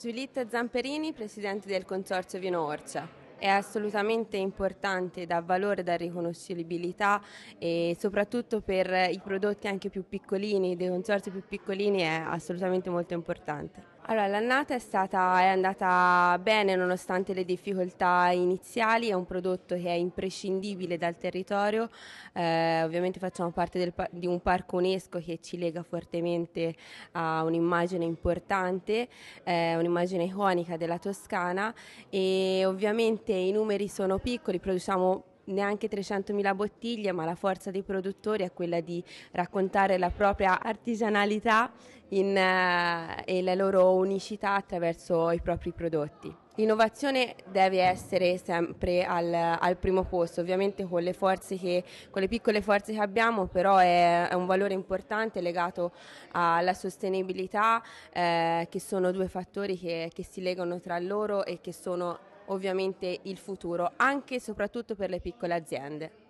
Giulietta Zamperini, presidente del Consorzio Vino Orcia è assolutamente importante, dà valore, dà riconoscibilità e soprattutto per i prodotti anche più piccolini, dei consorzi più piccolini è assolutamente molto importante. Allora, l'annata è, stata, è andata bene nonostante le difficoltà iniziali, è un prodotto che è imprescindibile dal territorio, eh, ovviamente facciamo parte del, di un parco UNESCO che ci lega fortemente a un'immagine importante, eh, un'immagine iconica della Toscana e ovviamente i numeri sono piccoli, produciamo neanche 300.000 bottiglie, ma la forza dei produttori è quella di raccontare la propria artigianalità in, eh, e la loro unicità attraverso i propri prodotti. L'innovazione deve essere sempre al, al primo posto, ovviamente con le, che, con le, piccole forze che abbiamo, però è, è un valore importante legato alla sostenibilità, eh, che sono due fattori che, che si legano tra loro e che sono ovviamente il futuro, anche e soprattutto per le piccole aziende.